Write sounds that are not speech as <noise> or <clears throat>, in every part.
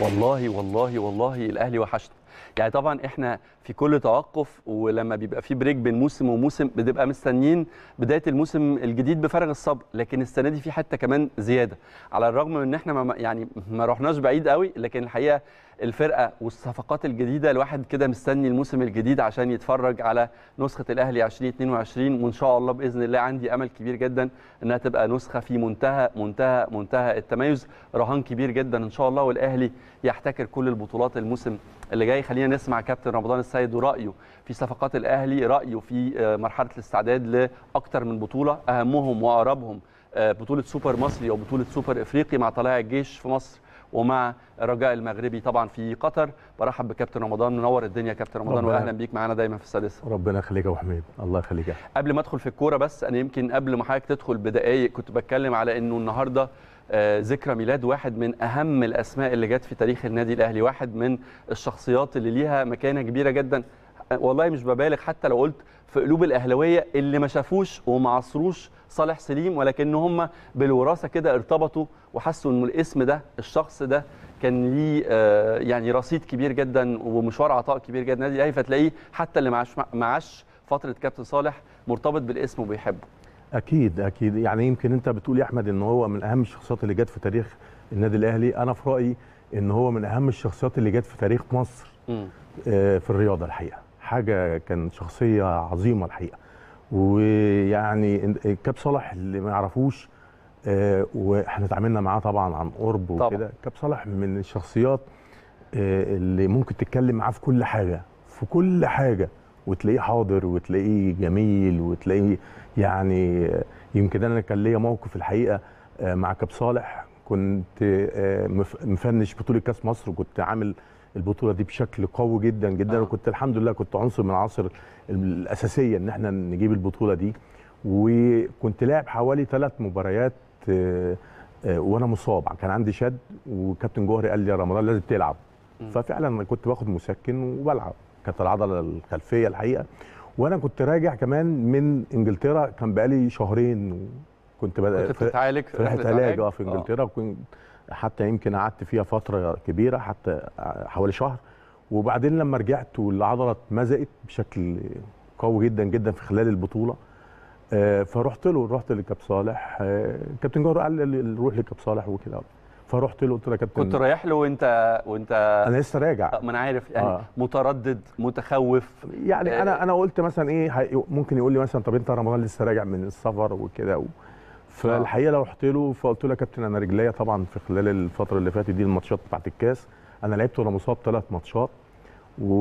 والله والله والله الاهلي وحشني يعني طبعا احنا في كل توقف ولما بيبقى في بريك بين موسم وموسم بنبقى مستنيين بدايه الموسم الجديد بفارغ الصبر لكن السنه دي في حته كمان زياده على الرغم من ان احنا ما يعني ما رحناش بعيد قوي لكن الحقيقه الفرقه والصفقات الجديده الواحد كده مستني الموسم الجديد عشان يتفرج على نسخه الاهلي 2022 وان شاء الله باذن الله عندي امل كبير جدا انها تبقى نسخه في منتهى منتهى منتهى التميز رهان كبير جدا ان شاء الله والاهلي يحتكر كل البطولات الموسم اللي جاي خلينا نسمع كابتن رمضان السيد ورايه في صفقات الاهلي رايه في آه، مرحله الاستعداد لاكثر من بطوله اهمهم واقربهم آه، بطوله سوبر مصري او بطوله سوبر افريقي مع طلائع الجيش في مصر ومع الرجاء المغربي طبعا في قطر برحب بكابتن رمضان منور الدنيا كابتن رمضان واهلا بيك معانا دايما في السادسه ربنا يخليك يا ابو حميد الله يخليك قبل ما ادخل في الكوره بس انا يمكن قبل ما حضرتك تدخل بدقائق كنت بتكلم على انه النهارده آه، ذكرى ميلاد واحد من اهم الاسماء اللي جت في تاريخ النادي الاهلي واحد من الشخصيات اللي ليها مكانه كبيره جدا آه، والله مش ببالغ حتى لو قلت في قلوب الاهلاويه اللي ما شافوش وما عصروش صالح سليم ولكن هم بالوراثه كده ارتبطوا وحسوا ان الاسم ده الشخص ده كان ليه آه، يعني رصيد كبير جدا ومشوار عطاء كبير جدا النادي الاهلي فتلاقيه حتى اللي معاش معاش فتره كابتن صالح مرتبط بالاسم وبيحبه اكيد اكيد يعني يمكن انت بتقول يا احمد ان هو من اهم الشخصيات اللي جت في تاريخ النادي الاهلي انا في رايي ان هو من اهم الشخصيات اللي جت في تاريخ مصر آه في الرياضه الحقيقه حاجه كان شخصيه عظيمه الحقيقه ويعني كاب صلاح اللي ما يعرفوش آه واحنا اتعاملنا معاه طبعا عن قرب وكده كاب صلاح من الشخصيات آه اللي ممكن تتكلم معاه في كل حاجه في كل حاجه وتلاقيه حاضر وتلاقيه جميل وتلاقيه يعني يمكن انا كان ليا موقف الحقيقه آه، مع كاب صالح كنت آه، مفنش بطوله كاس مصر وكنت عامل البطوله دي بشكل قوي جدا جدا آه. وكنت الحمد لله كنت عنصر من العناصر الاساسيه ان احنا نجيب البطوله دي وكنت لاعب حوالي ثلاث مباريات آه، وانا مصاب كان عندي شد وكابتن جوهري قال لي يا رمضان لازم تلعب م. ففعلا كنت باخد مسكن وبلعب كانت العضله الخلفيه الحقيقه وانا كنت راجع كمان من انجلترا كان بقالي شهرين وكنت كنت بتعالج في رحله علاج اه في انجلترا اه. وكنت حتى يمكن قعدت فيها فتره كبيره حتى حوالي شهر وبعدين لما رجعت والعضله اتمزقت بشكل قوي جدا جدا في خلال البطوله آه، فرحت له رحت لكاب صالح آه، كابتن جوهر قال لي روح لكاب صالح وكده فرحت له قلت له يا كابتن كنت رايح له وانت وانت انا لسه راجع آه، ما انا عارف يعني آه. متردد متخوف يعني آه. انا انا قلت مثلا ايه ممكن يقول لي مثلا طب انت رمضان لسه راجع من السفر وكده و... فالحقيقه لو رحت له فقلت له يا كابتن انا رجليا طبعا في خلال الفتره اللي فاتت دي الماتشات بتاعت الكاس انا لعبت وانا مصاب ثلاث ماتشات و...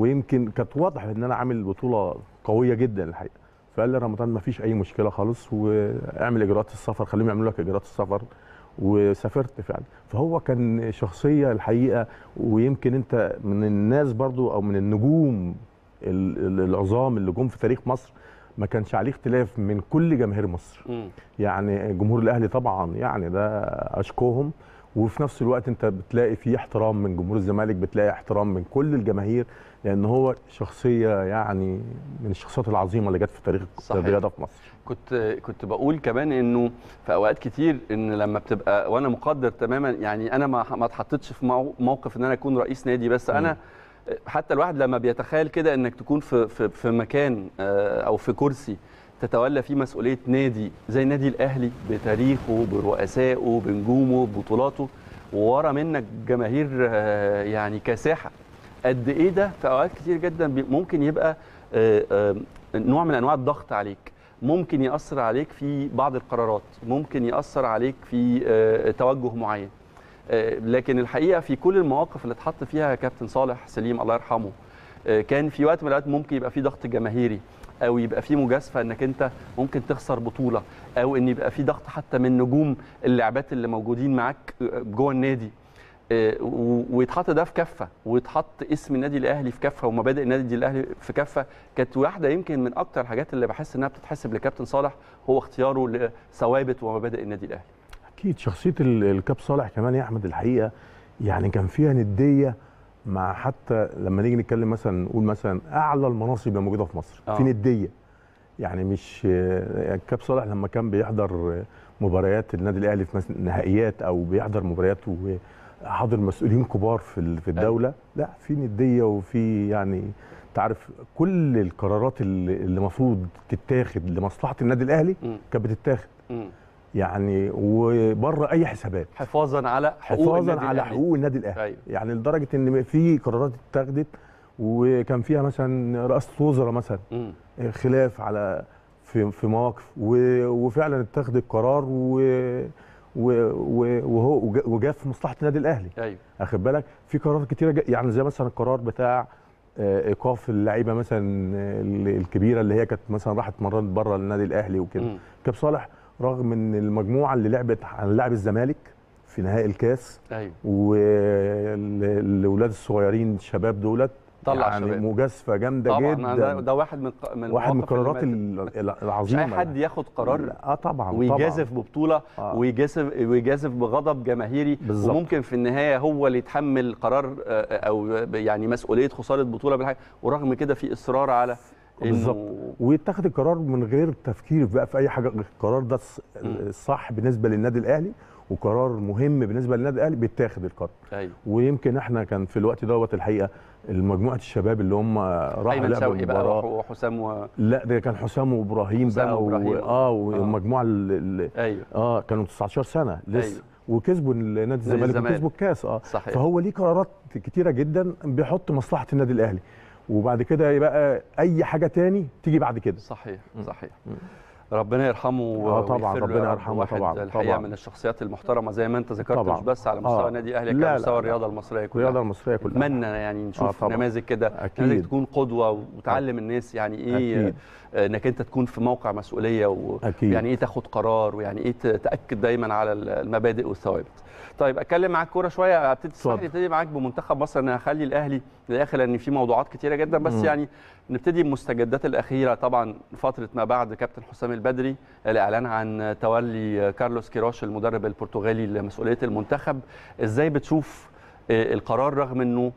ويمكن كانت واضح ان انا عامل بطوله قويه جدا الحقيقه فقال لي رمضان ما فيش اي مشكله خالص واعمل اجراءات السفر خليهم يعملوا لك اجراءات السفر وسافرت فعلا فهو كان شخصيه الحقيقه ويمكن انت من الناس برضو او من النجوم العظام اللي جم في تاريخ مصر ما كانش عليه اختلاف من كل جماهير مصر م. يعني جمهور الاهلي طبعا يعني ده اشكوهم وفي نفس الوقت انت بتلاقي فيه احترام من جمهور الزمالك بتلاقي احترام من كل الجماهير لان هو شخصيه يعني من الشخصيات العظيمه اللي جت في تاريخ الرياضه في مصر كنت كنت بقول كمان انه في اوقات كتير ان لما بتبقى وانا مقدر تماما يعني انا ما ما اتحطيتش في موقف ان انا اكون رئيس نادي بس انا حتى الواحد لما بيتخيل كده انك تكون في في, في مكان آه، او في كرسي تتولى فيه مسؤوليه نادي زي النادي الاهلي بتاريخه برؤسائه بنجومه ببطولاته وورا منك جماهير آه، يعني كساحه قد ايه ده في اوقات كتير جدا ممكن يبقى آه، آه، نوع من انواع الضغط عليك ممكن ياثر عليك في بعض القرارات ممكن ياثر عليك في آه، توجه معين لكن الحقيقه في كل المواقف اللي اتحط فيها كابتن صالح سليم الله يرحمه كان في وقت من الاوقات ممكن يبقى في ضغط جماهيري او يبقى في مجازفه انك انت ممكن تخسر بطوله او ان يبقى في ضغط حتى من نجوم اللعبات اللي موجودين معاك جوه النادي آه، ويتحط ده في كفه ويتحط اسم النادي الاهلي في كفه ومبادئ النادي الاهلي في كفه كانت واحده يمكن من اكتر الحاجات اللي بحس انها بتتحسب لكابتن صالح هو اختياره لثوابت ومبادئ النادي الاهلي اكيد شخصيه الكاب صالح كمان يا احمد الحقيقه يعني كان فيها نديه مع حتى لما نيجي نتكلم مثلا نقول مثلا اعلى المناصب اللي موجوده في مصر آه. في نديه يعني مش آه، الكاب صالح لما كان بيحضر مباريات النادي الاهلي في نهائيات او بيحضر مباريات و حاضر مسؤولين كبار في في أيوة. الدوله لا في نديه وفي يعني انت عارف كل القرارات اللي المفروض تتاخد لمصلحه النادي الاهلي كانت بتتاخد يعني وبره اي حسابات حفاظا على حقوق حفاظا النادي على حقوق النادي الاهلي أيوه. يعني لدرجه ان في قرارات اتخذت وكان فيها مثلا رئاسه وزراء مثلا م. خلاف على في في مواقف وفعلا اتخذ القرار و وهو وجا في مصلحه النادي الاهلي ايوه اخد بالك في قرارات كتيره يعني زي مثلا القرار بتاع آه، ايقاف اللعيبه مثلا الكبيره اللي هي كانت مثلا راحت مرات بره النادي الاهلي وكده كاب صالح رغم ان المجموعه اللي لعبت عن لعب الزمالك في نهائي الكاس ايوه والاولاد الصغيرين الشباب دولت طلع يعني شباب. مجازفه جامده جدا طبعا ده واحد من من واحد من القرارات العظيمه مش اي يعني. حد ياخد قرار اه طبعا ويجازف ببطوله آه. ويجازف ويجازف بغضب جماهيري بالزبط. وممكن في النهايه هو اللي يتحمل قرار آه، آه، او يعني مسؤوليه خساره بطوله بالحاجة ورغم كده في اصرار على بالظبط ويتاخد القرار من غير تفكير بقى في اي حاجه القرار ده الصح بالنسبه للنادي الاهلي وقرار مهم بالنسبه للنادي الاهلي بيتاخد القرار أيوة. ويمكن احنا كان في الوقت دوت الحقيقه المجموعه الشباب اللي هم راحوا لعبوا بقى وحسام و... لا ده كان حسام وابراهيم بقى وإبراهيم. و... اه, آه. والمجموعه اللي... أيوة. اه كانوا 19 سنه لسه أيوة. وكسبوا نادي الزمالك وكسبوا الكاس اه صحيح. فهو ليه قرارات كتيره جدا بيحط مصلحه النادي الاهلي وبعد كده يبقى اي حاجه تاني تيجي بعد كده صحيح صحيح م. ربنا يرحمه اه طبعا ربنا يرحمه طبعا الحقيقه طبعا. من الشخصيات المحترمه زي ما انت ذكرت مش بس على مستوى آه. نادي الاهلي على مستوى الرياضه المصريه كلها الرياضه المصريه كلها اتمنى يعني آه، نشوف آه نماذج كده اكيد تكون قدوه وتعلم آه. الناس يعني ايه أكيد. آه، انك انت تكون في موقع مسؤوليه أكيد. ويعني ايه تاخد قرار ويعني ايه تاكد دايما على المبادئ والثوابت طيب اتكلم معاك كوره شويه ابتدي تسمح ابتدي معاك بمنتخب مصر انا هخلي الاهلي لاخر لان في موضوعات كتيره جدا بس م. يعني نبتدي بمستجدات الاخيره طبعا فتره ما بعد كابتن حسام البدري الاعلان عن تولي كارلوس كيروش المدرب البرتغالي لمسؤوليه المنتخب ازاي بتشوف آه، القرار رغم انه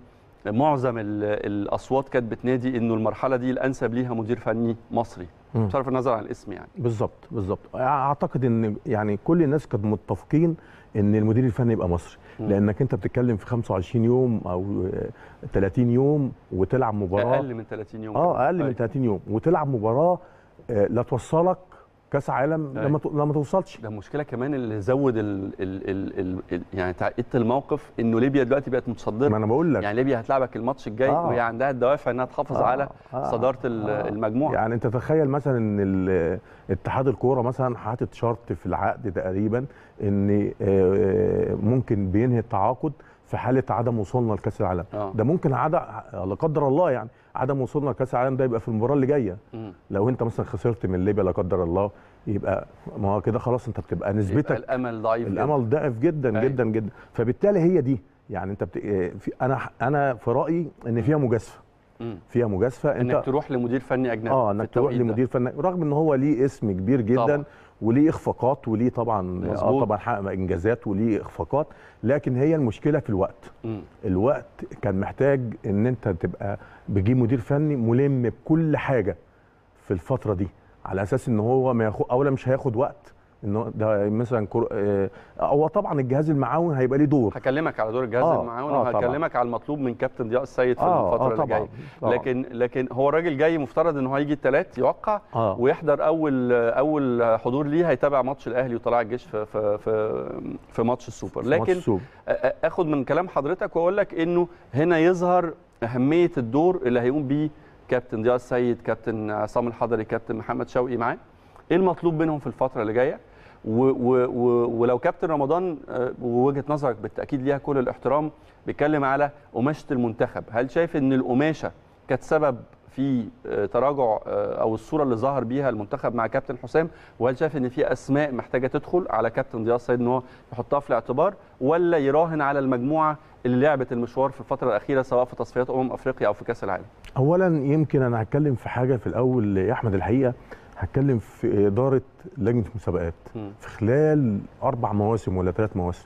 معظم الاصوات كانت بتنادي انه المرحله دي الانسب ليها مدير فني مصري بصرف النظر عن الاسم يعني بالظبط بالظبط اعتقد ان يعني كل الناس كانت متفقين ان المدير الفني يبقى مصري لانك انت بتتكلم في 25 يوم او 30 آه، يوم وتلعب مباراه اقل من 30 يوم اه اقل من 30 طيب. يوم وتلعب مباراه آه، لا توصلك كاس عالم لما لما توصلش ده مشكله كمان اللي زود الـ الـ الـ الـ يعني تعقيد الموقف انه ليبيا دلوقتي بقت متصدره ما انا بقول لك يعني ليبيا هتلعبك الماتش الجاي آه. وهي عندها الدوافع انها تحافظ آه. على آه. صداره آه. المجموعه يعني انت تخيل مثلا ان اتحاد الكوره مثلا حاطط شرط في العقد تقريبا ان آه، آه، ممكن بينهي التعاقد في حاله عدم وصولنا لكاس العالم أوه. ده ممكن عدا لا قدر الله يعني عدم وصولنا لكاس العالم ده يبقى في المباراه اللي جايه لو انت مثلا خسرت من ليبيا لا قدر الله يبقى ما هو كده خلاص انت بتبقى نسبتك يبقى الامل ضعيف الامل ضعيف جدا جدا أي. أيوه. جدا, جدا فبالتالي هي دي يعني انت بت... آه، انا انا في رايي ان فيها مجازفه فيها مجازفه انت انك تروح لمدير فني اجنبي اه انك تروح لمدير فني رغم ان هو ليه اسم كبير جدا طبعا. وليه اخفاقات وليه طبعا اه طبعا حقق انجازات وليه اخفاقات لكن هي المشكله في الوقت م. الوقت كان محتاج ان انت تبقى بتجيب مدير فني ملم بكل حاجه في الفتره دي على اساس ان هو ما ياخد اولا مش هياخد وقت ان ده مثلا كر... آه، هو طبعا الجهاز المعاون هيبقى ليه دور هكلمك على دور الجهاز آه المعاون آه وهكلمك على المطلوب من كابتن ضياء السيد في آه, آه، الفتره آه اللي جايه لكن لكن هو الراجل جاي مفترض ان هو هيجي الثلاث يوقع آه ويحضر اول اول حضور ليه هيتابع ماتش الاهلي وطلائع الجيش في في في, في ماتش السوبر لكن السوبر. اخد من كلام حضرتك واقول لك انه هنا يظهر اهميه الدور اللي هيقوم بيه كابتن ضياء السيد كابتن عصام الحضري كابتن محمد شوقي معاه ايه المطلوب منهم في الفتره اللي جايه و و ولو كابتن رمضان آه، ووجهه نظرك بالتاكيد ليها كل الاحترام بيتكلم على قماشه المنتخب هل شايف ان القماشه كانت سبب في آه، تراجع آه، او الصوره اللي ظهر بيها المنتخب مع كابتن حسام وهل شايف ان في اسماء محتاجه تدخل على كابتن ضياء السيد ان هو يحطها في الاعتبار ولا يراهن على المجموعه اللي لعبت المشوار في الفتره الاخيره سواء في تصفيات امم افريقيا او في كاس العالم اولا يمكن انا هتكلم في حاجه في الاول يا احمد الحقيقه هتكلم في اداره لجنه المسابقات في خلال اربع مواسم ولا ثلاث مواسم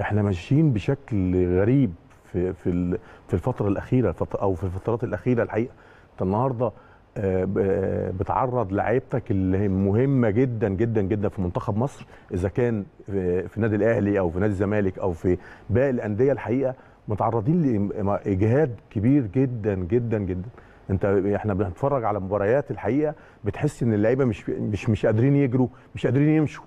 احنا ماشيين بشكل غريب في في في الفتره الاخيره او في الفترات الاخيره الحقيقه انت النهارده آه، آه، بتعرض لعيبتك اللي مهمه جدا جدا جدا في منتخب مصر اذا كان في النادي الاهلي او في نادي الزمالك او في باقي الانديه الحقيقه متعرضين لاجهاد كبير جدا جدا جدا انت احنا بنتفرج على مباريات الحقيقه بتحس ان اللعيبه مش مش مش قادرين يجروا مش قادرين يمشوا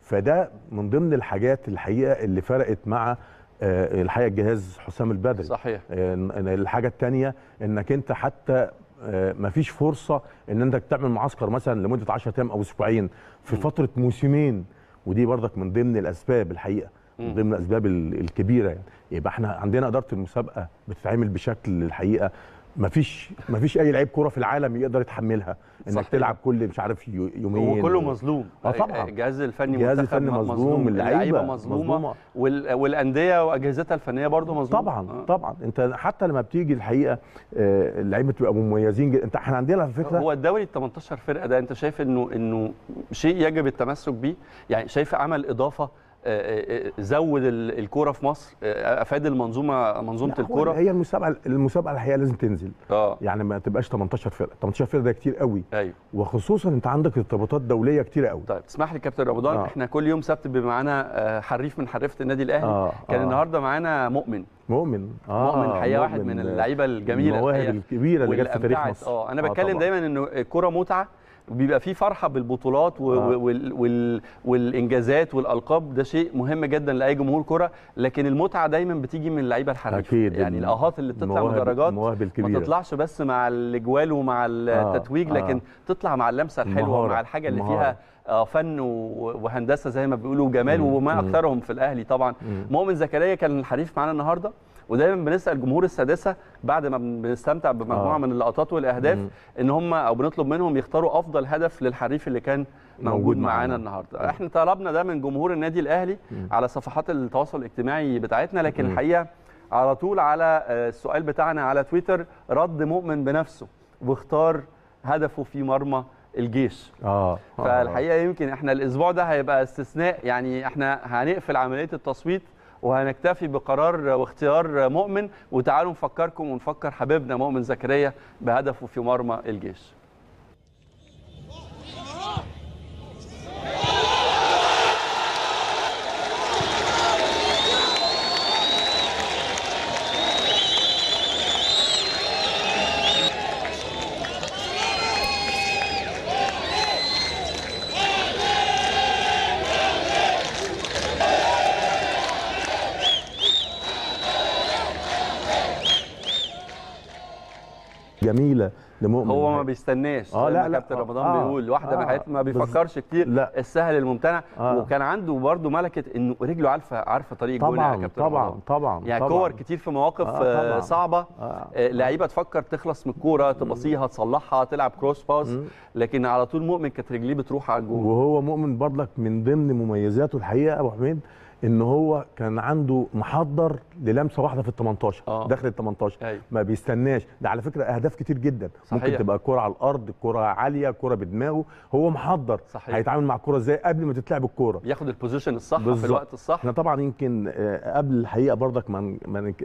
فده من ضمن الحاجات الحقيقه اللي فرقت مع آه، الحقيقه الجهاز حسام البدري صحيح آه، الحاجه الثانيه انك انت حتى آه، ما فيش فرصه ان انت تعمل معسكر مثلا لمده 10 ايام او اسبوعين في فتره موسمين ودي برضك من ضمن الاسباب الحقيقه من ضمن الاسباب الكبيره يعني يبقى احنا عندنا اداره المسابقه بتتعامل بشكل الحقيقه مفيش مفيش اي لعيب كوره في العالم يقدر يتحملها انك تلعب كل مش عارف يومين هو كله مظلوم اه طبعا الجهاز الفني الجهاز الفني مظلوم اللعيبه مظلومه, مظلومة. والانديه واجهزتها الفنيه برضه مظلومه طبعا آه. طبعا انت حتى لما بتيجي الحقيقه آه، اللعيبه بتبقى مميزين جدا انت احنا عندنا على فكره هو الدوري ال 18 فرقه ده انت شايف انه انه شيء يجب التمسك بيه يعني شايف عمل اضافه آه، آه، آه، زود الكوره في مصر افاد المنظومه منظومه الكوره هي المسابقه المسابقه الحقيقه لازم تنزل اه يعني ما تبقاش 18 فرقه 18 فرقه ده كتير قوي ايوه وخصوصا انت عندك ارتباطات دوليه كتير قوي طيب تسمح لي كابتن رمضان آه. احنا كل يوم سبت بيبقى معانا حريف من حريفه النادي الاهلي آه. كان آه. النهارده معانا مؤمن مؤمن آه مؤمن الحقيقه واحد من اللعيبه الجميله المواهب الكبيره اللي جت في تاريخ مصر اه انا بتكلم آه دايما انه الكوره متعه وبيبقى فيه فرحه بالبطولات و... آه. وال... وال... والانجازات والالقاب ده شيء مهم جدا لاي جمهور كره لكن المتعه دايما بتيجي من اللعيبه الحريفه اكيد يعني الاهات اللي بتطلع مدرجات درجات ما تطلعش بس مع الاجوال ومع آه، التتويج آه. لكن آه. تطلع مع اللمسه الحلوه ومع الحاجه اللي المهارة. فيها آه، فن وهندسه زي ما بيقولوا وجمال وما اكثرهم في الاهلي طبعا مؤمن زكريا كان الحريف معانا النهارده ودايما بنسال جمهور السادسه بعد ما بنستمتع بمجموعه آه. من اللقطات والاهداف مم. ان هم او بنطلب منهم يختاروا افضل هدف للحريف اللي كان موجود معانا النهارده آه. احنا طلبنا ده من جمهور النادي الاهلي مم. على صفحات التواصل الاجتماعي بتاعتنا لكن مم. الحقيقه على طول على آه، السؤال بتاعنا على تويتر رد مؤمن بنفسه واختار هدفه في مرمى الجيش آه. آه، فالحقيقه يمكن احنا الاسبوع ده هيبقى استثناء يعني احنا هنقفل عمليه التصويت وهنكتفي بقرار واختيار مؤمن وتعالوا نفكركم ونفكر حبيبنا مؤمن زكريا بهدفه في مرمى الجيش جميله لمؤمن هو ما بيستناش اه لا لا كابتن رمضان آه بيقول واحده آه من ما بيفكرش كتير لا السهل الممتنع آه وكان عنده برده ملكه انه رجله عارفه عارفه طريق جول يا يعني كابتن طبعا رمضان. طبعا يعني طبعا كور كتير في مواقف آه, آه،, آه. صعبه آه لعيبه تفكر تخلص من الكوره تبصيها تصلحها تلعب كروس باس لكن على طول مؤمن كانت رجليه بتروح على الجول وهو مؤمن برضك من ضمن مميزاته الحقيقه ابو حميد ان هو كان عنده محضر للمسه واحده في ال 18 آه. داخل ال 18 أيوة. ما بيستناش ده على فكره اهداف كتير جدا صحيح. ممكن تبقى كره على الارض كره عاليه كره بدماغه هو محضر صحيح. هيتعامل مع الكره ازاي قبل ما تتلعب الكوره ياخد البوزيشن الصح بالزبط. في الوقت الصح احنا طبعا يمكن آه، قبل الحقيقه برضك ما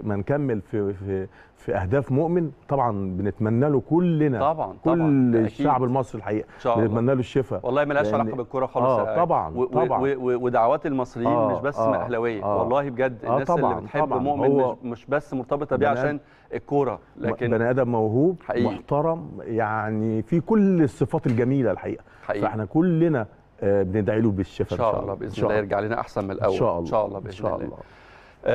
ما نكمل في في في اهداف مؤمن طبعا بنتمنى له كلنا طبعا كل طبعاً. الشعب المصري الحقيقه بنتمنى له الشفاء والله ما لهاش علاقه يعني بالكوره خالص آه طبعا طبعا ودعوات المصريين آه مش بس آه. آه اهلاويه آه. والله بجد آه، الناس آه اللي بتحب طبعًا. مؤمن هو مش بس مرتبطه بيه عشان الكوره لكن بني ادم موهوب حقيقي. محترم يعني في كل الصفات الجميله الحقيقه حقيقي. فاحنا كلنا آه، بندعي له بالشفاء ان شاء الله باذن الله يرجع لنا احسن من الاول ان شاء الله, إن شاء الله باذن الله.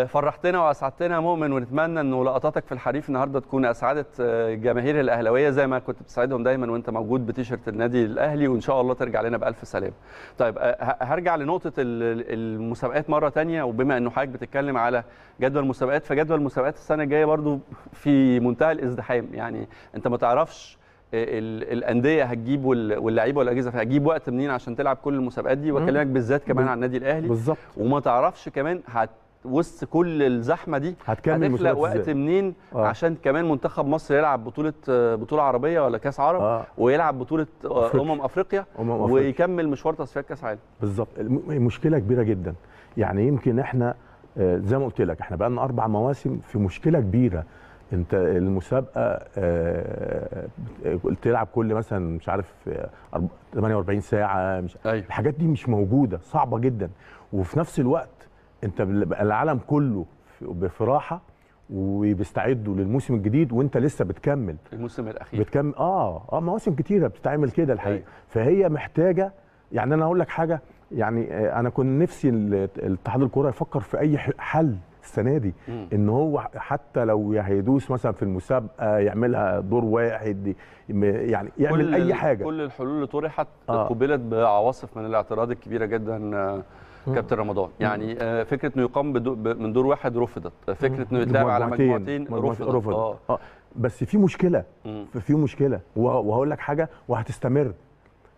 فرحتنا واسعدتنا مؤمن ونتمنى انه لقطاتك في الحريف النهارده تكون اسعدت آه، جماهير الاهلاويه زي ما كنت بتسعدهم دايما وانت موجود بتيشرت النادي الاهلي وان شاء الله ترجع لنا بالف سلامه. طيب آه، هرجع لنقطه المسابقات مره ثانيه وبما انه حضرتك بتتكلم على جدول المسابقات فجدول المسابقات السنه الجايه برضو في منتهى الازدحام يعني انت ما تعرفش آه، الانديه هتجيب واللعيبه والاجهزه هتجيب وقت منين عشان تلعب كل المسابقات دي واكلمك بالذات كمان عن النادي الاهلي بالظبط وما تعرفش كمان هت وسط كل الزحمه دي هتكمل هتخلق وقت زي. منين آه. عشان كمان منتخب مصر يلعب بطوله بطوله عربيه ولا كاس عرب آه. ويلعب بطوله آه، أفريقيا. امم افريقيا أمم أفريقيا. ويكمل مشوار تصفيات كاس عالم بالظبط مشكله كبيره جدا يعني يمكن احنا آه، زي ما قلت لك احنا بقى لنا اربع مواسم في مشكله كبيره انت المسابقه آه، تلعب كل مثلا مش عارف 48 ساعه مش أيوه. الحاجات دي مش موجوده صعبه جدا وفي نفس الوقت انت العالم كله في راحه وبيستعدوا للموسم الجديد وانت لسه بتكمل الموسم الاخير بتكمل اه اه مواسم كتيره بتتعمل كده الحقيقه أي. أيوة. فهي محتاجه يعني انا اقول لك حاجه يعني آه، انا كنت نفسي الاتحاد الكوره يفكر في اي حل السنه دي م. ان هو حتى لو هيدوس مثلا في المسابقه يعملها دور واحد يعني يعمل اي حاجه كل الحلول اللي طرحت آه. قبلت بعواصف من الاعتراض الكبيره جدا آه، كابتن رمضان يعني آه، فكره انه يقام من دور واحد رفضت فكره انه يتلعب على مجموعتين رفضت, آه. رفضت. آه. آه. بس في مشكله في مشكله وهقول لك حاجه وهتستمر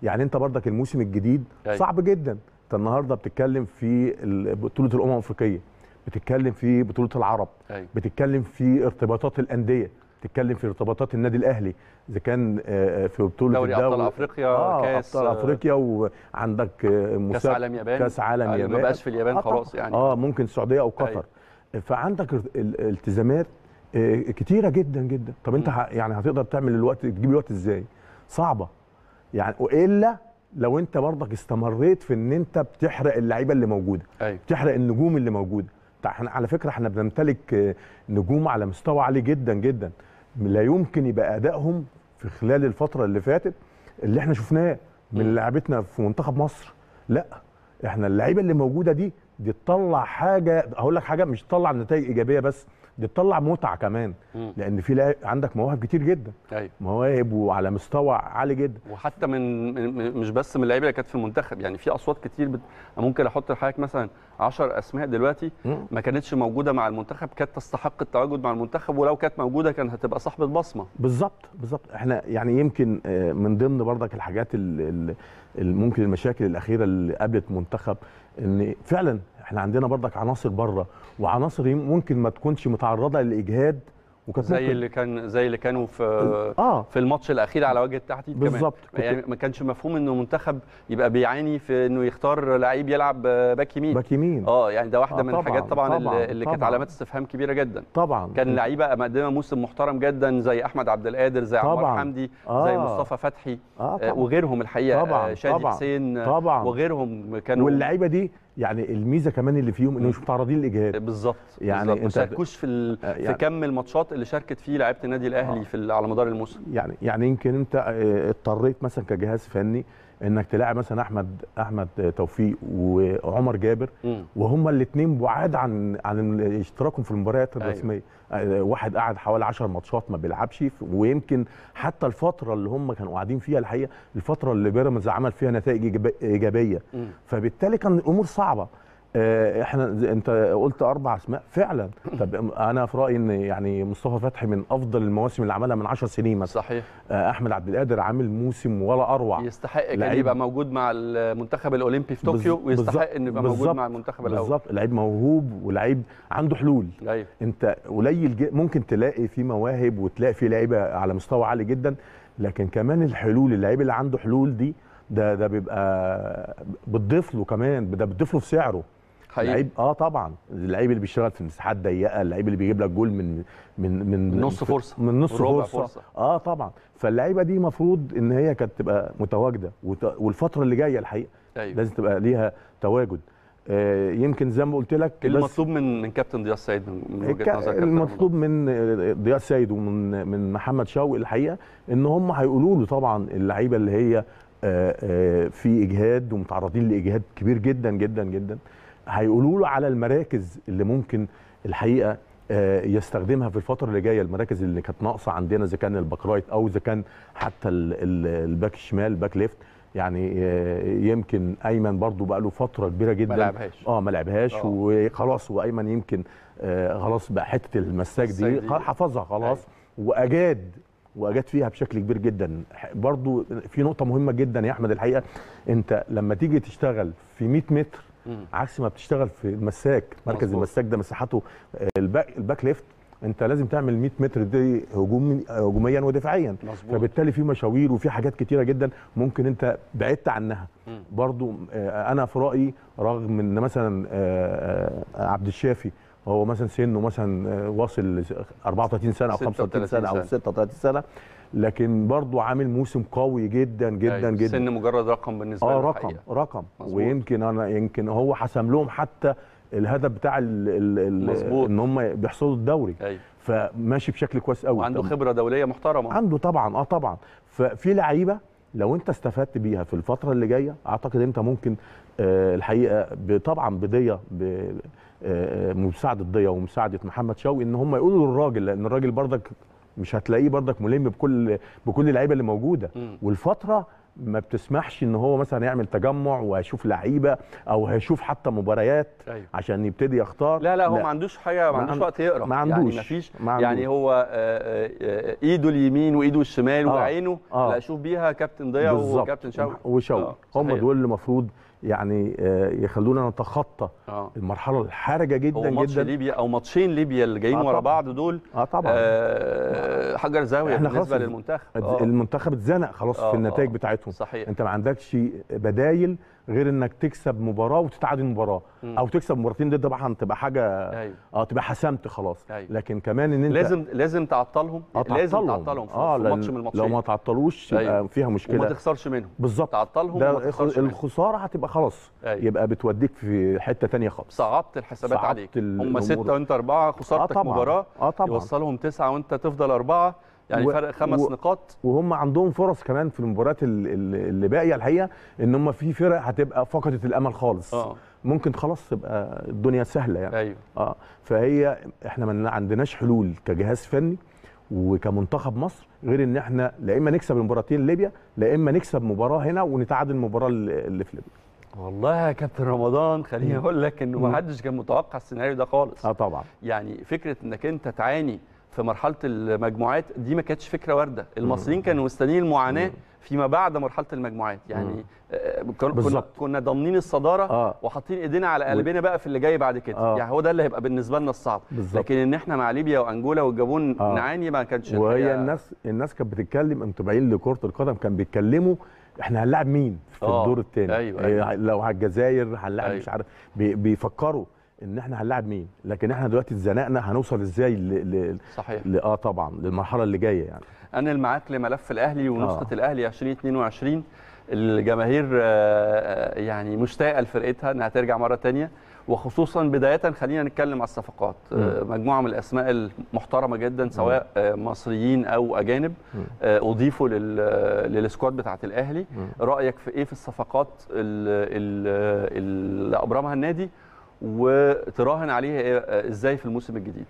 يعني انت برضك الموسم الجديد أيوة. صعب جدا انت النهارده بتتكلم في بطوله الامم الافريقيه بتتكلم في بطوله العرب أيوة. بتتكلم في ارتباطات الانديه تتكلم في ارتباطات النادي الاهلي اذا كان آه، آه، في بطوله دوري ابطال افريقيا آه كاس ابطال آه، افريقيا وعندك كاس عالم يابان كاس عالم يابان ما بقاش في اليابان خلاص يعني اه ممكن السعوديه او قطر طيب. فعندك التزامات كتيره جدا جدا طب انت يعني هتقدر تعمل الوقت تجيب الوقت ازاي صعبه يعني والا لو انت برضك استمريت في ان انت بتحرق اللعيبه اللي موجوده أيوة. بتحرق النجوم اللي موجوده طيب، احنا على فكره احنا بنمتلك نجوم على مستوى عالي جدا جدا لا يمكن يبقى ادائهم في خلال الفتره اللي فاتت اللي احنا شفناه من لعبتنا في منتخب مصر لا احنا اللعيبه اللي موجوده دي دي تطلع حاجه هقول لك حاجه مش تطلع نتائج ايجابيه بس دي بتطلع متعه كمان مم. لان في عندك مواهب كتير جدا أيوة. مواهب وعلى مستوى عالي جدا وحتى من, مش بس من اللعيبه اللي كانت في المنتخب يعني في اصوات كتير بت... ممكن احط لحضرتك مثلا 10 اسماء دلوقتي مم. ما كانتش موجوده مع المنتخب كانت تستحق التواجد مع المنتخب ولو كانت موجوده كانت هتبقى صاحبه بصمه بالظبط بالظبط احنا يعني يمكن آه، من ضمن برضك الحاجات اللي ممكن المشاكل الاخيره اللي قابلت منتخب ان فعلا احنا عندنا برضك عناصر بره وعناصر ممكن ما تكونش متعرضه للاجهاد وكانت زي اللي كان زي اللي كانوا في آه. في الماتش الاخير على وجه التحديد كمان بالظبط يعني ما كانش مفهوم انه منتخب يبقى بيعاني في انه يختار لعيب يلعب باك يمين باك يمين اه يعني ده واحده آه من طبعًا الحاجات طبعا, طبعًا اللي, اللي كانت علامات استفهام كبيره جدا طبعا كان لعيبه مقدمه موسم محترم جدا زي احمد عبد القادر زي عمار حمدي آه زي مصطفى فتحي آه،, آه طبعًا وغيرهم الحقيقه طبعا آه، شادي طبعًا حسين آه، طبعا وغيرهم كانوا واللعيبه دي يعني الميزه كمان اللي فيهم انهم مش متعرضين للاجهاد بالظبط يعني بالزبط. انت تركوش آه، في يعني في كم الماتشات اللي شاركت فيه لعيبه النادي الاهلي آه. في على مدار الموسم يعني يعني يمكن انت آه، اضطريت مثلا كجهاز فني انك تلاعب مثلا احمد احمد توفيق وعمر جابر وهما الاثنين بعاد عن عن اشتراكهم في المباريات أيوه. الرسميه أيوة. واحد قعد حوالي 10 ماتشات ما بيلعبش ويمكن حتى الفتره اللي هم كانوا قاعدين فيها الحقيقه الفتره اللي بيراميدز عمل فيها نتائج ايجابيه فبالتالي كان الامور صعبه آه، احنا انت قلت اربع اسماء فعلا <clears throat> طب انا في رايي ان يعني مصطفى فتحي من افضل المواسم اللي عملها من 10 سنين مثلا صحيح آه، احمد عبد القادر عامل موسم ولا اروع يستحق كان يبقى موجود مع المنتخب الاولمبي في طوكيو ويستحق انه يبقى موجود مع المنتخب الاول بالظبط لعيب موهوب ولعيب عنده حلول أيوه. انت قليل ممكن تلاقي في مواهب وتلاقي في لعيبه على مستوى عالي جدا لكن كمان الحلول اللعيب اللي عنده حلول دي ده ده بيبقى بتضيف له كمان ده بتضيف له في سعره حقيقي لعيب اه طبعا اللعيب اللي بيشتغل في مساحات ضيقه اللعيب اللي بيجيب لك جول من من من, من نص فرصه من نص فرصة. فرصه اه طبعا فاللعيبه دي المفروض ان هي كانت تبقى متواجده وت... والفتره اللي جايه الحقيقه أيوه. لازم تبقى ليها تواجد آه يمكن زي ما قلت لك المطلوب من من كابتن ضياء السيد من وجهه نظرك المطلوب من ضياء السيد ومن من محمد شوقي الحقيقه ان هم هيقولوا له طبعا اللعيبه اللي هي آه آه في اجهاد ومتعرضين لاجهاد كبير جدا جدا جدا هيقولوا له على المراكز اللي ممكن الحقيقه آه، يستخدمها في الفترة اللي جاية المراكز اللي كانت ناقصة عندنا إذا كان الباك رايت أو إذا كان حتى الباك الشمال باك ليفت يعني آه، يمكن أيمن برضو بقى له فترة كبيرة جدا ما لعبهاش اه ما لعبهاش آه. وخلاص وأيمن يمكن خلاص بقى حتة المساك دي, حفظها خلاص أيوة. وأجاد وأجاد فيها بشكل كبير جدا برضو في نقطة مهمة جدا يا أحمد الحقيقة أنت لما تيجي تشتغل في 100 متر عكس ما بتشتغل في المساك مركز مزبوط. المساك ده مساحته آه، الباك, الباك ليفت انت لازم تعمل 100 متر دي هجوم هجوميا ودفاعيا مزبوط. فبالتالي في مشاوير وفي حاجات كتيره جدا ممكن انت بعدت عنها م. برضو آه، انا في رايي رغم ان مثلا آه، عبد الشافي هو مثلا سنه مثلا واصل 34 سنه او 35 سنه, سنة او 36 سنه لكن برضه عامل موسم قوي جدا جدا أيوة. جدا سن مجرد رقم بالنسبه اه رقم الحقيقة. رقم مزبوط. ويمكن انا يمكن هو حسم لهم حتى الهدف بتاع ال ال مزبوط. ان هم بيحصلوا الدوري أيوة. فماشي بشكل كويس قوي وعنده خبره دوليه محترمه عنده طبعا اه طبعا ففي لعيبه لو انت استفدت بيها في الفتره اللي جايه اعتقد انت ممكن آه الحقيقه طبعا بديه بمساعده آه، آه، ضيا ومساعده محمد شوقي ان هم يقولوا للراجل لان الراجل برضك مش هتلاقيه برضك ملم بكل بكل اللعيبه اللي موجوده والفتره ما بتسمحش ان هو مثلا يعمل تجمع وهيشوف لعيبه او هيشوف حتى مباريات أيوه. عشان يبتدي يختار لا لا هو لا. ما عندوش حاجه ما عندوش وقت يقرا ما يعني عندوش يعني ما فيش ما عندوش. يعني هو آه، آه، آه، ايده اليمين وايده الشمال آه. وعينه آه. لا اشوف بيها كابتن ضياء وكابتن شوقي وشوقي آه. هم دول اللي المفروض يعني آه، يخلونا نتخطى آه. المرحله الحرجه جدا هو ماتش جدا ليبيا او ماتشين ليبيا اللي جايين آه ورا بعض دول اه طبعا آه حجر زاويه بالنسبه للمنتخب آه. المنتخب اتزنق خلاص آه في النتائج آه. بتاعتهم صحيح. انت ما عندكش بدايل غير انك تكسب مباراه وتتعادل مباراه او تكسب مباراتين دي طبعا تبقى حاجه أيوه. اه تبقى حسمت خلاص أيوه. لكن كمان ان انت لازم لازم تعطلهم لازم تعطلهم في آه ماتش من الماتشين لو ما تعطلوش يبقى أيوه. فيها مشكله وما تخسرش منهم بالظبط تعطلهم ده وما تخسرش الخساره هتبقى خلاص أيوه. يبقى بتوديك في حته ثانيه خالص صعبت الحسابات عليك هم سته وانت اربعه خسارتك آه، مباراه آه طبعًا. يوصلهم تسعه وانت تفضل اربعه يعني و... فرق خمس و... نقاط وهم عندهم فرص كمان في المباريات اللي باقيه الحقيقه ان هم في فرق هتبقى فقدت الامل خالص آه. ممكن خلاص تبقى الدنيا سهله يعني أيوه. اه فهي احنا ما عندناش حلول كجهاز فني وكمنتخب مصر غير ان احنا لا اما نكسب المباراتين ليبيا لا اما نكسب مباراه هنا ونتعادل المباراه اللي في ليبيا والله يا كابتن رمضان خليني اقول لك انه ما حدش كان متوقع السيناريو ده خالص اه طبعا يعني فكره انك انت تعاني في مرحله المجموعات دي ما كانتش فكره وارده المصريين كانوا مستنيين المعاناه فيما بعد مرحله المجموعات يعني آه، كنا بالزبط. كنا ضامنين الصداره آه. وحاطين ايدينا على قلبنا بقى في اللي جاي بعد كده آه. يعني هو ده اللي هيبقى بالنسبه لنا الصعب بالزبط. لكن ان احنا مع ليبيا وانجولا والجابون آه. نعاني ما كانش وهي الناس الناس كانت بتتكلم انتوا باين لكره القدم كان بيتكلموا احنا هنلاعب مين في آه. الدور الثاني أيوة أيوة. آه، لو على الجزائر هنلاعب أيوة. مش عارف بيفكروا ان احنا هنلاعب مين لكن احنا دلوقتي اتزنقنا هنوصل ازاي ل... ل... صحيح ل... اه طبعا للمرحله اللي جايه يعني انا معاك لملف الاهلي ونسخه آه. الاهلي 2022 الجماهير آه، آه، يعني مشتاقه لفرقتها انها ترجع مره ثانيه وخصوصا بدايه خلينا نتكلم على الصفقات آه، م. مجموعه من الاسماء المحترمه جدا سواء م. مصريين او اجانب م. اضيفوا للسكواد بتاعه الاهلي رايك في ايه في الصفقات اللي ابرمها النادي وتراهن عليها إيه، آه، ازاي في الموسم الجديد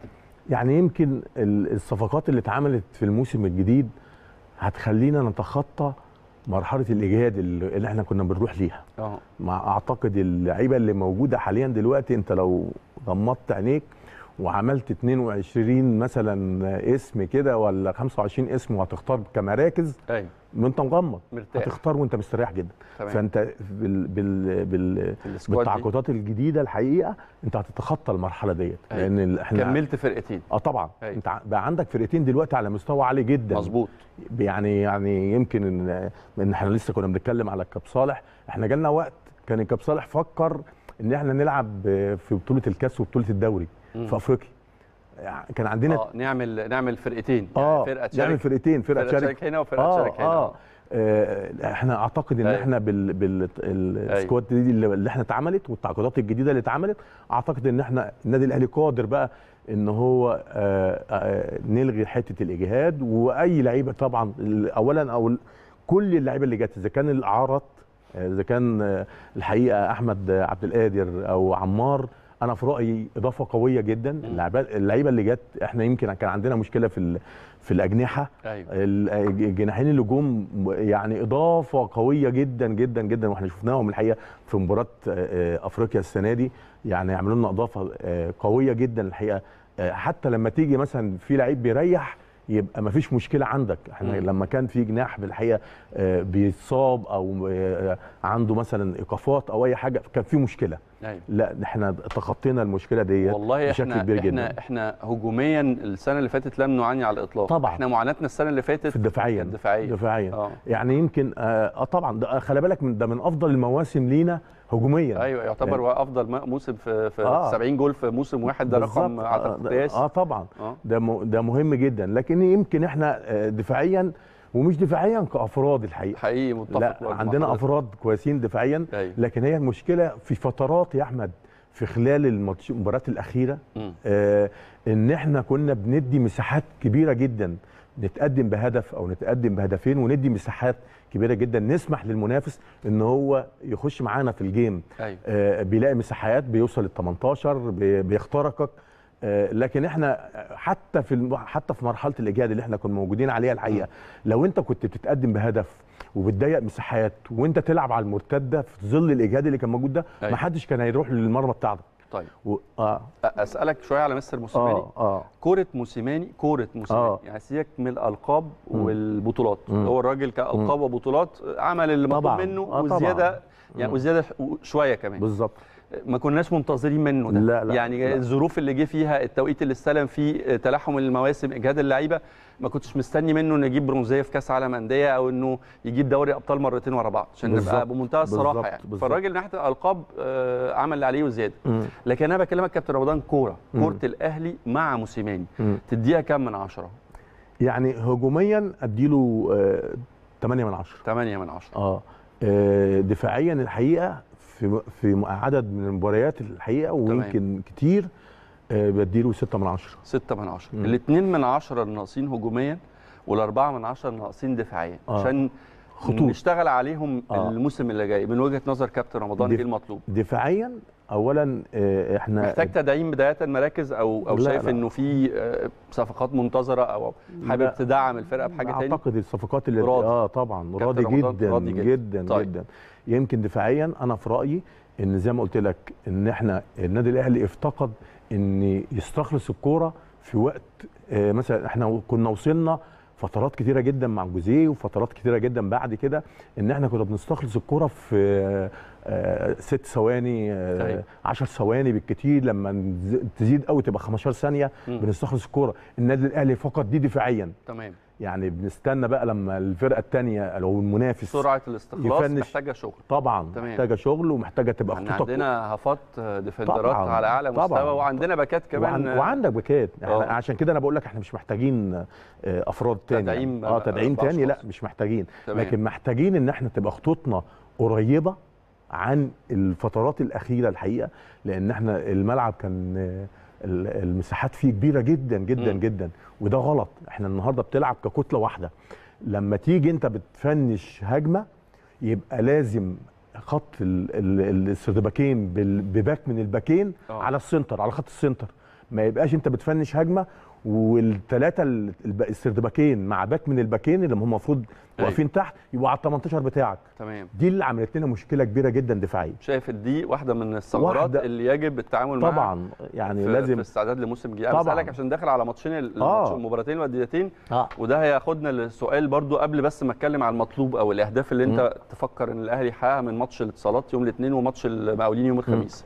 يعني يمكن الصفقات اللي اتعملت في الموسم الجديد هتخلينا نتخطى مرحله الاجهاد اللي احنا كنا بنروح ليها آه. مع اعتقد اللعيبه اللي موجوده حاليا دلوقتي انت لو غمضت عينيك وعملت 22 مثلا اسم كده ولا 25 اسم وهتختار كمراكز ايوه وانت مغمض مرتاح هتختار وانت مستريح جدا تمام. فانت بال بال بال بالتعاقدات الجديده الحقيقه انت هتتخطى المرحله ديت أيوة. لان احنا كملت فرقتين اه طبعا أيوة. انت بقى عندك فرقتين دلوقتي على مستوى عالي جدا مظبوط يعني يعني يمكن ان, إن احنا لسه كنا بنتكلم على الكاب صالح احنا جالنا وقت كان الكاب صالح فكر ان احنا نلعب في بطوله الكاس وبطوله الدوري في افريقيا يعني كان عندنا آه نعمل نعمل فرقتين يعني آه فرقه تشارك نعمل فرقتين فرقه, فرقة تشارك هنا وفرقه آه تشارك هنا آه, آه، احنا اعتقد ان أيوه. احنا بال بالسكواد أيوه. اللي احنا اتعملت والتعاقدات الجديده اللي اتعملت اعتقد ان احنا النادي الاهلي قادر بقى ان هو آه، آه، نلغي حته الاجهاد واي لعيبه طبعا اولا او كل اللعيبه اللي جت اذا كان الاعارات اذا كان الحقيقه احمد عبد القادر او عمار انا في رايي اضافه قويه جدا اللعيبه اللي جت احنا يمكن كان عندنا مشكله في في الاجنحه أيوة. الجناحين اللي جم يعني اضافه قويه جدا جدا جدا واحنا شفناهم الحقيقه في مباراه آه، افريقيا السنه دي يعني عملوا لنا اضافه آه، قويه جدا الحقيقه آه، حتى لما تيجي مثلا في لعيب بيريح يبقى ما فيش مشكله عندك احنا مم. لما كان في جناح بالحقيقه آه، بيتصاب او آه، عنده مثلا ايقافات او اي حاجه كان في مشكله أيوة. لا احنا تخطينا المشكله دي والله بشكل كبير احنا والله احنا هجوميا السنه اللي فاتت لم نعاني على الاطلاق طبعا احنا معاناتنا السنه اللي فاتت في الدفاعيا دفاعيا دفاعيا آه. يعني يمكن اه طبعا ده خلي بالك من ده من افضل المواسم لينا هجوميا ايوه يعتبر يعني افضل موسم في, في آه 70 جول في موسم واحد ده رقم اعتقد آه، قياسي اه طبعا آه ده ده مهم جدا لكن يمكن احنا آه، دفاعيا ومش دفاعيا كافراد الحقيقه حقيقي متفق لا عندنا افراد كويسين دفاعيا أيوة. لكن هي المشكله في فترات يا احمد في خلال المباريات الاخيره آه ان احنا كنا بندي مساحات كبيره جدا نتقدم بهدف او نتقدم بهدفين وندي مساحات كبيره جدا نسمح للمنافس ان هو يخش معانا في الجيم أيوة. آه بيلاقي مساحات بيوصل ال 18 بيخترقك آه لكن احنا حتى في حتى في مرحله الاجهاد اللي احنا كنا موجودين عليها الحقيقه لو انت كنت بتتقدم بهدف وبتضيق مساحات وانت تلعب على المرتده في ظل الاجهاد اللي كان موجود ده أيوة. ما حدش كان هيروح للمرمى بتاعتك طيب و... اه اسالك شويه على مستر موسيماني اه اه كوره موسيماني كوره موسيماني آه. يعني سيبك من الالقاب والبطولات مم. هو الراجل كالقاب وبطولات عمل اللي مطلوب منه آه وزياده طبعًا. يعني وزياده شويه كمان بالظبط ما كناش منتظرين منه ده لا لا يعني لا. الظروف اللي جه فيها التوقيت اللي استلم فيه آه، تلاحم المواسم اجهاد اللعيبه ما كنتش مستني منه انه يجيب برونزيه في كاس عالم انديه او انه يجيب دوري ابطال مرتين ورا بعض عشان نبقى بمنتهى الصراحه يعني فالراجل ناحيه الالقاب آه، عمل اللي عليه وزياده لكن انا بكلمك كابتن رمضان كوره كوره الاهلي مع موسيماني تديها كام من عشرة يعني هجوميا اديله 8 آه، من 10 8 من 10 اه دفاعيا الحقيقه في في عدد من المباريات الحقيقه ويمكن كتير آه، بديله 6 من 10 6 من 10 الاثنين من 10 الناقصين هجوميا والاربعه من 10 الناقصين دفاعيا آه. عشان خطوط نشتغل عليهم آه. الموسم اللي جاي من وجهه نظر كابتن رمضان ايه المطلوب دفاعيا اولا آه، احنا محتاج تدعيم بدايه المراكز او او لا شايف لا. انه في آه، صفقات منتظره او حابب تدعم الفرقه بحاجه ثانيه اعتقد الصفقات اللي راضي. اه طبعا راضي جدا راضي جدا جدا, طيب. جداً. يمكن دفاعيا انا في رايي ان زي ما قلت لك ان احنا النادي الاهلي افتقد ان يستخلص الكوره في وقت آه، مثلا احنا كنا وصلنا فترات كتيره جدا مع جوزيه وفترات كتيره جدا بعد كده ان احنا كنا بنستخلص الكوره في آه، ست ثواني 10 آه، ثواني بالكتير لما تزيد قوي تبقى 15 ثانيه بنستخلص الكوره النادي الاهلي فقط دي دفاعيا تمام يعني بنستنى بقى لما الفرقه الثانيه لو المنافس سرعه الاستخلاص محتاجه شغل طبعا تمام. محتاجه شغل ومحتاجه تبقى يعني خطوطك عندنا هفات آه، ديفندرات طبعاً. على اعلى مستوى وعندنا باكات كمان وعن... وعندك باكات احنا عشان كده انا بقول لك احنا مش محتاجين افراد تاني تدعيم يعني. اه تدعيم تاني لا مش محتاجين تمام. لكن محتاجين ان احنا تبقى خطوطنا قريبه عن الفترات الاخيره الحقيقه لان احنا الملعب كان المساحات فيه كبيره جدا جدا م. جدا وده غلط احنا النهارده بتلعب ككتله واحده لما تيجي انت بتفنش هجمه يبقى لازم خط السرباكين بباك من الباكين آه. على السنتر على خط السنتر ما يبقاش انت بتفنش هجمه والثلاثه السردباكين مع باك من الباكين اللي هم المفروض أيوه. واقفين تحت يبقوا على ال 18 بتاعك تمام دي اللي عملت لنا مشكله كبيره جدا دفاعيه شايف دي واحده من الثغرات اللي يجب التعامل معاها طبعا يعني في لازم في الاستعداد لموسم جديد طبعا بسالك عشان داخل على ماتشين آه. المباراتين الوديتين آه. وده هياخدنا لسؤال برضو قبل بس ما اتكلم على المطلوب او الاهداف اللي م. انت تفكر ان الاهلي يحققها من ماتش الاتصالات يوم الاثنين وماتش المقاولين يوم الخميس م.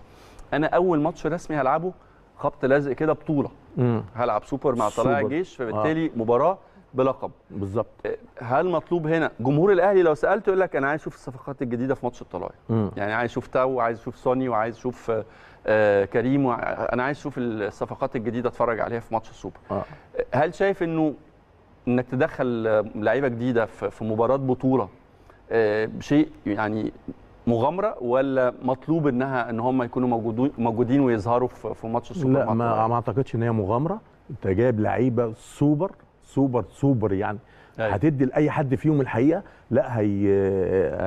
انا اول ماتش رسمي هلعبه خبط لازق كده بطوله مم. هلعب سوبر مع طلائع الجيش فبالتالي آه. مباراه بلقب بالظبط آه، هل مطلوب هنا جمهور الاهلي لو سالته يقول لك انا عايز اشوف الصفقات الجديده في ماتش الطلائع يعني عايز اشوف تاو وعايز اشوف سوني وعايز اشوف آه، آه، كريم وع... انا عايز اشوف الصفقات الجديده اتفرج عليها في ماتش السوبر آه. هل شايف انه انك تدخل لعيبه جديده في مباراه بطوله شيء يعني مغامره ولا مطلوب انها ان هم يكونوا موجودين موجودين ويظهروا في ماتش السوبر لا ما, ما اعتقدش ان هي مغامره انت جايب لعيبه سوبر سوبر سوبر يعني أي. أيوة. هتدي لاي حد فيهم الحقيقه لا هي...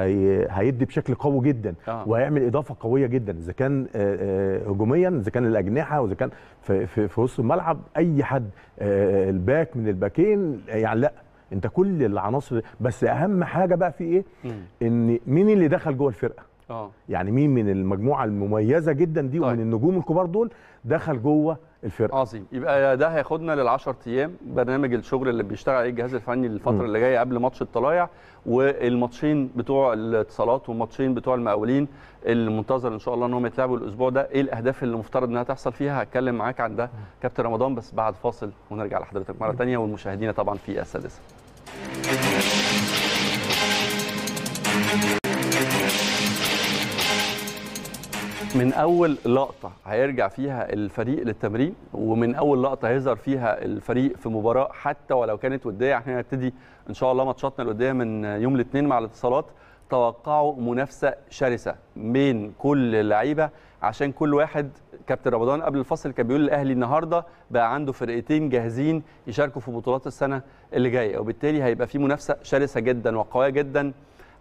هي... هيدي بشكل قوي جدا آه. وهيعمل اضافه قويه جدا اذا كان آه، آه، هجوميا اذا كان الاجنحه واذا كان في, في, في وسط الملعب اي حد آه، الباك من الباكين يعني لا انت كل العناصر بس اهم حاجه بقى في ايه ان مين اللي دخل جوه الفرقه اه يعني مين من المجموعه المميزه جدا دي طيب. ومن النجوم الكبار دول دخل جوه الفرقه عظيم يبقى ده هياخدنا لل10 ايام برنامج الشغل اللي بيشتغل عليه الجهاز الفني للفتره اللي جايه قبل ماتش الطلايع والماتشين بتوع الاتصالات والماتشين بتوع المقاولين المنتظر ان شاء الله انهم يتلعبوا الاسبوع ده ايه الاهداف اللي مفترض انها تحصل فيها هتكلم معاك عن ده كابتن رمضان بس بعد فاصل ونرجع لحضرتك مره ثانيه والمشاهدين طبعا في السادسه من اول لقطه هيرجع فيها الفريق للتمرين ومن اول لقطه هيظهر فيها الفريق في مباراه حتى ولو كانت وديه احنا يعني هنبتدي ان شاء الله ماتشاتنا الوديه من يوم الاثنين مع الاتصالات توقعوا منافسه شرسه بين كل اللعيبه عشان كل واحد كابتن رمضان قبل الفصل كان بيقول الاهلي النهارده بقى عنده فرقتين جاهزين يشاركوا في بطولات السنه اللي جايه وبالتالي هيبقى في منافسه شرسه جدا وقويه جدا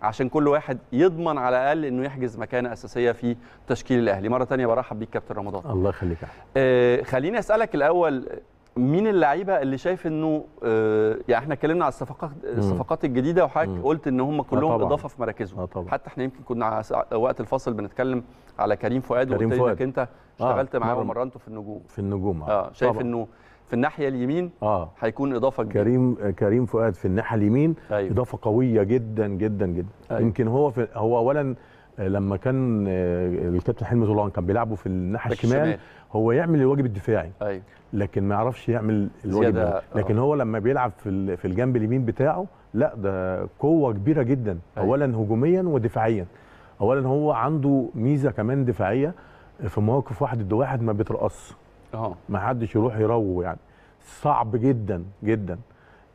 عشان كل واحد يضمن على الاقل انه يحجز مكانه اساسيه في تشكيل الاهلي مره ثانيه برحب بيك كابتن رمضان الله يخليك آه خليني اسالك الاول مين اللعيبه اللي شايف انه آه، يعني احنا اتكلمنا على الصفقات الصفقات الجديده وحضرتك قلت ان هم كلهم آه، طبعًا. اضافه في مراكزهم آه، طبعًا. حتى احنا يمكن كنا وقت الفاصل بنتكلم على كريم فؤاد كريم فؤاد انك انت اشتغلت آه. معاه ومرنته في النجوم في النجوم اه, آه. شايف انه في الناحيه اليمين اه هيكون اضافه كبيره كريم كريم فؤاد في الناحيه اليمين أيوه. اضافه قويه جدا جدا جدا أيوه. يمكن هو في هو اولا لما كان الكابتن حلمي طولان كان بيلعبه في الناحيه الشمال هو يعمل الواجب الدفاعي أيوه. لكن ما يعرفش يعمل الواجب ده آه. لكن هو لما بيلعب في في الجنب اليمين بتاعه لا ده قوه كبيره جدا أيوة. اولا هجوميا ودفاعيا اولا هو عنده ميزه كمان دفاعيه في مواقف واحد ضد واحد ما بيترقصش اه ما حدش يروح يروه يعني صعب جدا جدا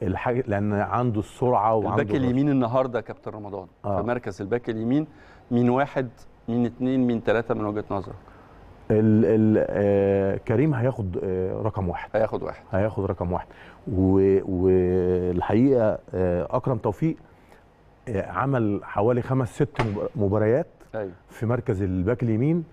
الحاجه لان عنده السرعه وعنده الباك اليمين النهارده كابتن رمضان آه. في مركز الباك اليمين مين واحد مين اثنين مين ثلاثه من وجهه نظرك ال ال آه، كريم هياخد آه، رقم واحد هياخد واحد هياخد رقم واحد والحقيقه آه، اكرم توفيق عمل حوالي خمس ست مباريات أيوة. في مركز الباك اليمين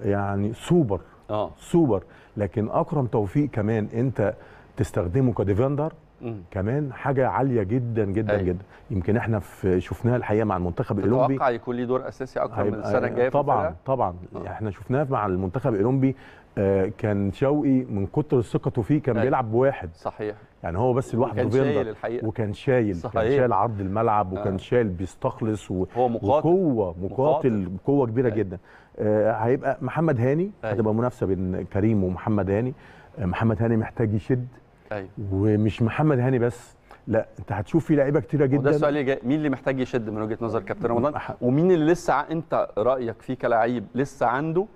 يعني سوبر آه. سوبر لكن اكرم توفيق كمان انت تستخدمه كديفندر مم. كمان حاجه عاليه جدا جدا أي. أيوة. جدا يمكن احنا في شفناها الحقيقه مع المنتخب الاولمبي اتوقع يكون ليه دور اساسي اكتر من السنه الجايه طبعا طبعا آه. احنا شفناها مع المنتخب الاولمبي آه كان شوقي من كتر ثقته فيه كان أي. أيوة. بيلعب بواحد صحيح يعني هو بس الواحد وكان شايل الحقيقه وكان شايل صحيح. كان شايل عرض الملعب آه. وكان آه. شايل بيستخلص و... هو مقاتل وقوه مقاتل قوه كبيره أي. أيوة. جدا آه هيبقى محمد هاني أي. هتبقى منافسه بين كريم ومحمد هاني آه محمد هاني محتاج يشد أيوة. ومش محمد هاني بس لا انت هتشوف في لعيبه كتيره جدا وده السؤال جاي مين اللي محتاج يشد من وجهه نظر كابتن رمضان ومين اللي لسه ع... انت رايك فيه كلاعب لسه عنده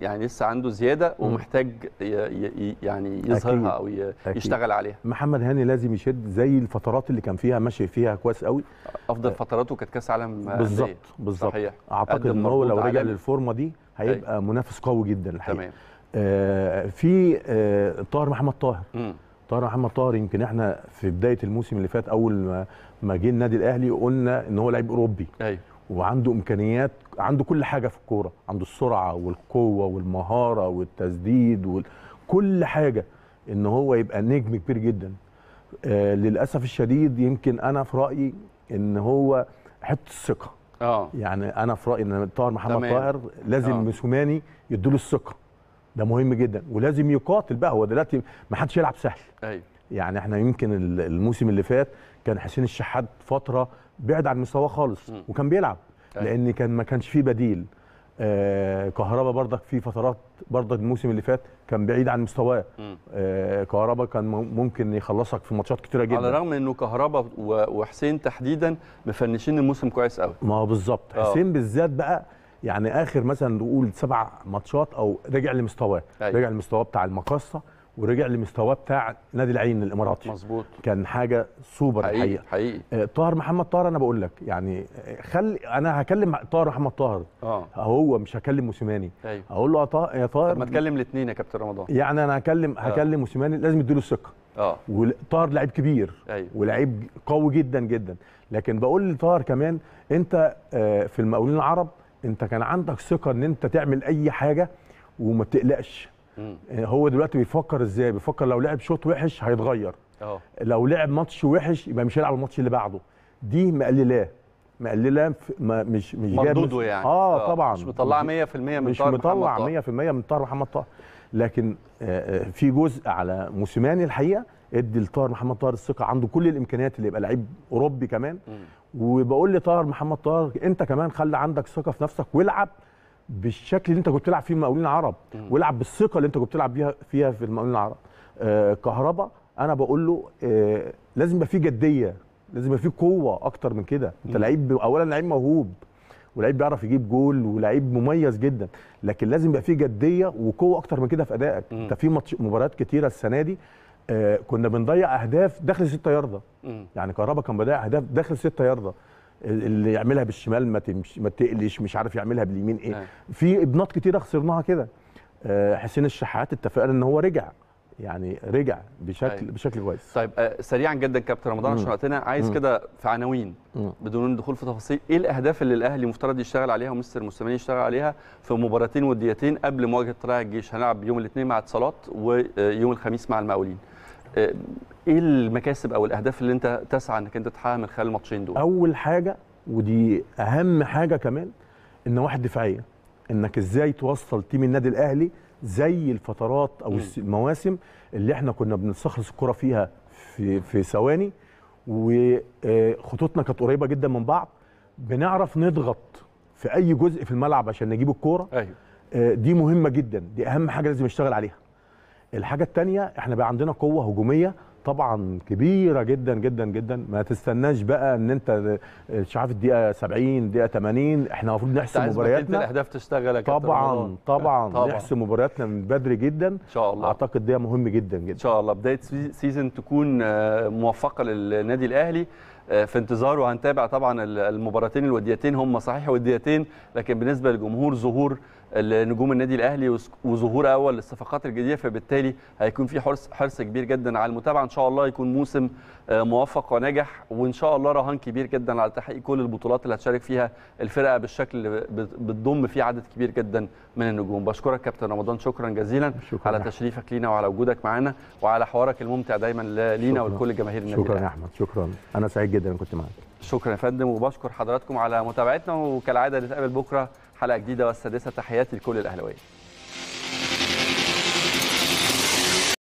يعني لسه عنده زياده ومحتاج ي... ي... يعني يظهرها او ي... أكيد. يشتغل عليها محمد هاني لازم يشد زي الفترات اللي كان فيها ماشي فيها كويس قوي افضل فتراته كانت كاس عالم بالظبط بالظبط اعتقد ان هو لو رجع للفورمه دي هيبقى أي. أيوة. منافس قوي جدا الحقيقه تمام آه في آه طاهر محمد طاهر م. طاهر طيب محمد طاهر يمكن احنا في بدايه الموسم اللي فات اول ما ما جه النادي الاهلي قلنا ان هو لعيب اوروبي ايوه وعنده امكانيات عنده كل حاجه في الكوره عنده السرعه والقوه والمهاره والتسديد وكل حاجه ان هو يبقى نجم كبير جدا آه للاسف الشديد يمكن انا في رايي ان هو حته الثقه اه يعني انا في رايي ان طاهر محمد طاهر لازم آه. مسوماني موسوماني يديله الثقه ده مهم جدا ولازم يقاتل بقى هو دلوقتي ما حدش يلعب سهل ايوه يعني احنا يمكن الموسم اللي فات كان حسين الشحات فتره بعد عن مستواه خالص م. وكان بيلعب أيوة. لان كان ما كانش فيه بديل آه كهربا برضك في فترات برضك الموسم اللي فات كان بعيد عن مستواه آه كهربا كان ممكن يخلصك في ماتشات كتيره جدا على الرغم انه كهربا وحسين تحديدا مفنشين الموسم كويس قوي ما بالظبط أه. حسين بالذات بقى يعني اخر مثلا نقول سبع ماتشات او رجع لمستواه أيوة. رجع لمستواه بتاع المقصه ورجع لمستواه بتاع نادي العين الاماراتي مظبوط كان حاجه سوبر حقيقي حقيقي آه، طاهر محمد طاهر انا بقول لك يعني خلي انا هكلم طاهر محمد طاهر اه هو مش هكلم موسيماني أيوه. اقول له يا طاهر طب ما تكلم الاثنين يا كابتن رمضان يعني انا هكلم آه. هكلم موسيماني لازم اديله الثقه اه وطاهر لعيب كبير أيوه. ولعيب قوي جدا جدا لكن بقول لطاهر كمان انت آه، في المقاولين العرب انت كان عندك ثقه ان انت تعمل اي حاجه وما بتقلقش اه، هو دلوقتي بيفكر ازاي بيفكر لو لعب شوط وحش هيتغير أوه. لو لعب ماتش وحش يبقى مش هيلعب الماتش اللي بعده دي مقللاه مقلله مش مش مردوده يعني اه أوه. طبعا مش مطلعه 100% من محمد مش مطلع 100% من طاهر محمد طاهر لكن اه، اه، في جزء على موسيماني الحقيقه ادي لطاهر محمد طاهر الثقه عنده كل الامكانيات اللي يبقى لعيب اوروبي كمان وبقول لطاهر محمد طاهر انت كمان خلي عندك ثقه في نفسك والعب بالشكل اللي انت كنت بتلعب فيه المقاولين العرب والعب بالثقه اللي انت كنت بتلعب بيها فيها في المقاولين العرب آه كهربا انا بقول له آه لازم يبقى فيه جديه لازم يبقى فيه قوه اكتر من كده انت لعيب اولا لعيب موهوب ولعيب بيعرف يجيب جول ولعيب مميز جدا لكن لازم يبقى فيه جديه وقوه اكتر من كده في ادائك انت في مباريات كتيره السنه دي آه كنا بنضيع اهداف داخل ستة يارده يعني كهربا كان بيضيع اهداف داخل ستة يارده اللي يعملها بالشمال ما تمشي ما تقلش مش عارف يعملها باليمين ايه نعم. في ابنات كتيره خسرناها كده آه حسين الشحات اتفقنا ان هو رجع يعني رجع بشكل أيوة. بشكل كويس طيب آه سريعا جدا كابتن رمضان عشان وقتنا عايز كده في عناوين بدون الدخول في تفاصيل ايه الاهداف اللي الاهلي مفترض يشتغل عليها ومستر موسيماني يشتغل عليها في مباراتين وديتين قبل مواجهه طلائع الجيش هنلعب يوم الاثنين مع اتصالات ويوم الخميس مع المقاولين آه، ايه المكاسب او الاهداف اللي انت تسعى انك انت تحققها من خلال الماتشين دول؟ اول حاجه ودي اهم حاجه كمان النواحي الدفاعيه انك ازاي توصل تيم النادي الاهلي زي الفترات او المواسم اللي احنا كنا بنستخلص الكره فيها في في ثواني وخطوطنا آه، كانت قريبه جدا من بعض بنعرف نضغط في اي جزء في الملعب عشان نجيب الكوره ايوه آه، دي مهمه جدا دي اهم حاجه لازم نشتغل عليها الحاجه الثانيه احنا بقى عندنا قوه هجوميه طبعا كبيره جدا جدا جدا ما تستناش بقى ان انت آه، مش عارف الدقيقه 70 دقيقه 80 احنا المفروض نحسم مبارياتنا الاهداف تشتغل طبعا طبعا, طبعا نحسم مبارياتنا من بدري جدا ان شاء الله اعتقد ده مهم جدا جدا ان شاء الله بدايه سيزون تكون آه، موفقه للنادي الاهلي آه، في انتظار وهنتابع طبعا المباراتين الوديتين هم صحيح وديتين لكن بالنسبه للجمهور ظهور لنجوم النادي الاهلي وظهور اول للصفقات الجديده فبالتالي هيكون في حرص حرص كبير جدا على المتابعه ان شاء الله يكون موسم آه، موفق وناجح وان شاء الله رهان كبير جدا على تحقيق كل البطولات اللي هتشارك فيها الفرقه بالشكل اللي بتضم فيه عدد كبير جدا من النجوم بشكرك كابتن رمضان شكرا جزيلا شكرا على تشريفك لينا وعلى وجودك معانا وعلى حوارك الممتع دايما لينا ولكل جماهير النادي شكرا يا احمد شكرا انا سعيد جدا كنت معاك شكرا يا فندم وبشكر حضراتكم على متابعتنا وكالعاده نتقابل بكره حلقه جديده والسادسه تحياتي لكل الاهلاويه